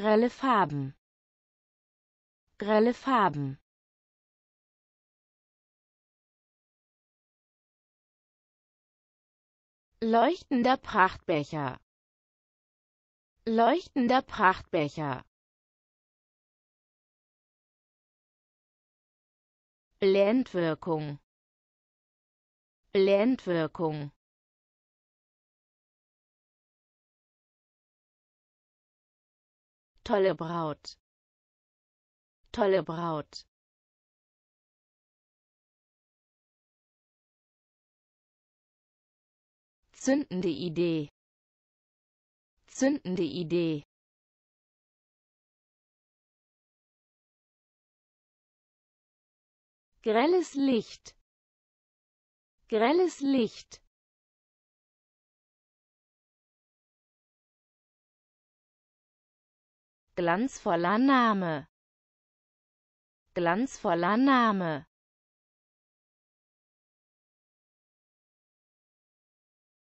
grelle Farben grelle Farben leuchtender Prachtbecher leuchtender Prachtbecher Blendwirkung Blendwirkung Tolle Braut. Tolle Braut. Zündende Idee. Zündende Idee. grelles Licht grelles Licht glanzvoller Name glanzvoller Name